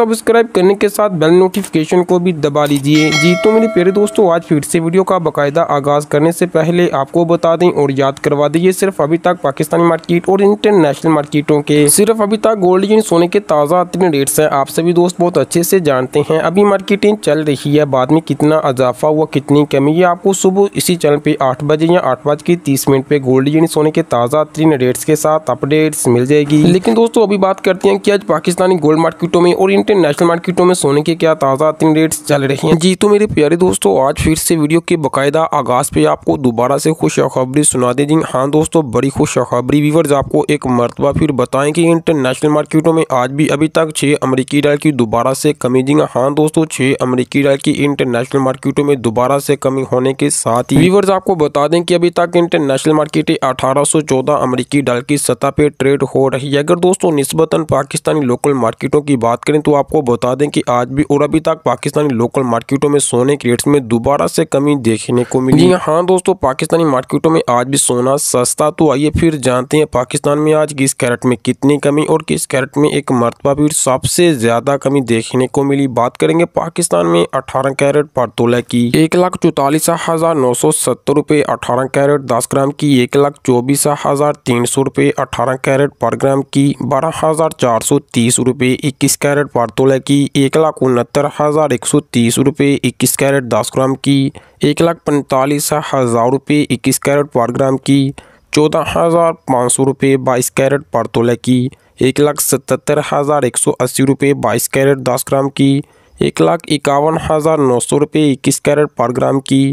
subscribe करने के साथ बेल नोटिफिकेशन को भी दबा लीजिए जी तो मेरे प्यारे दोस्तों आज फिर से वीडियो का बाकायदा आगाज़ करने से पहले आपको बता दें और याद करवा दें सिर्फ अभी तक पाकिस्तानी मार्केट और इंटरनेशनल मार्केटों के सिर्फ अभी तक गोल्ड एंड सोने के ताज़ा अतने रेट्स हैं आप सभी दोस्त बहुत अच्छे से जानते हैं अभी मार्केटिंग चल रही है बाद में कितना इजाफा हुआ कितनी कमी है आपको सुबह इसी चैनल पर आठ बजे या आठ बज के तीस मिनट पर गोल्ड एंड सोने के ताज़ा अतरीन रेट्स के साथ अपडेट्स मिल जाएगी लेकिन दोस्तों अभी बात करते हैं कि आज पाकिस्तानी गोल्ड मार्केटों में और इंटरनेशनल मार्केटों में सोने के क्या ताज़ा तीन रेट्स चल रहे हैं जी तो मेरे प्यारे दोस्तों आज फिर से वीडियो के बाकायदा आगाज़ पे आपको दोबारा से खुशखबरी सुना दें जी हाँ दोस्तों बड़ी खुशखबरी व्यूवर्स आपको एक मरतबा फिर बताएं कि इंटरनेशनल मार्केटों में आज भी अभी तक छः अमरीकी डाल की दोबारा से कमी जी हाँ दोस्तों छः अमरीकी डाल की इंटरनेशनल मार्केटों में दोबारा से कमी होने के साथ ही व्यूवर्स आपको बता दें कि अभी तक इंटरनेशनल मार्केटें अठारह अमरीकी डाल की सतह पर ट्रेड हो रही है अगर दोस्तों निस्बतन पाकिस्तानी लोकल मार्केटों की बात करें तो आपको बता दें कि आज भी और अभी तक पाकिस्तानी लोकल मार्केटों में सोने के रेट्स में दोबारा से कमी देखने को मिली हाँ।, हाँ दोस्तों पाकिस्तानी मार्केटों में आज भी सोना सस्ता तो आइए फिर जानते हैं पाकिस्तान में आज किस कैरेट में कितनी कमी और किस कैरेट में एक मरतबा भी सबसे ज़्यादा कमी देखने को मिली बात करेंगे पाकिस्तान में अठारह कैरेट पर तोला की एक लाख चौतालीस हजार नौ सौ सत्तर रूपए अठारह कैरेट दस ग्राम की एक लाख चौबीस हजार तीन सौ रूपए अठारह कैरेट पर ग्राम की बारह हजार चार सौ तीस रूपए इक्कीस कैरेट पर और तोले की एक लाख उनहत्तर हज़ार एक सौ तीस रुपये इक्कीस कैरेट दस ग्राम की एक लाख पैंतालीस हज़ार रुपये इक्कीस कैरेट पर ग्राम की चौदह हज़ार पाँच सौ रुपये बाईस कैरेट पर तोले की एक लाख सतहत्तर हज़ार एक सौ अस्सी रुपये बाईस कैरेट दस ग्राम की एक लाख इक्यावन हज़ार नौ सौ रुपये इक्कीस कैरेट पर ग्राम की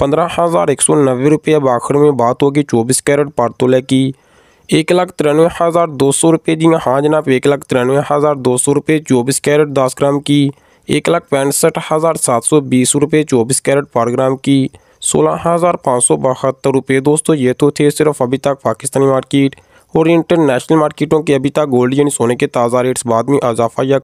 पंद्रह हज़ार एक सौ नब्बे रुपये बाखर में बात होगी चौबीस कैरेट पर तोले की एक लाख तिरानवे हज़ार दो सौ रुपये जी हाँ जनाब एक लाख तिरानवे हज़ार दो सौ रुपये चौबीस कैरेट दस ग्राम की एक लाख पैंसठ हज़ार सात सौ बीस रुपये चौबीस कैरेट पर ग्राम की सोलह हज़ार पाँच सौ बहत्तर रुपये दोस्तों ये तो थे सिर्फ अभी तक पाकिस्तानी मार्केट और इंटरनेशनल मार्केटों के अभी तक गोल्ड यानी सोने के ताज़ा रेट्स बाद में इजाफा या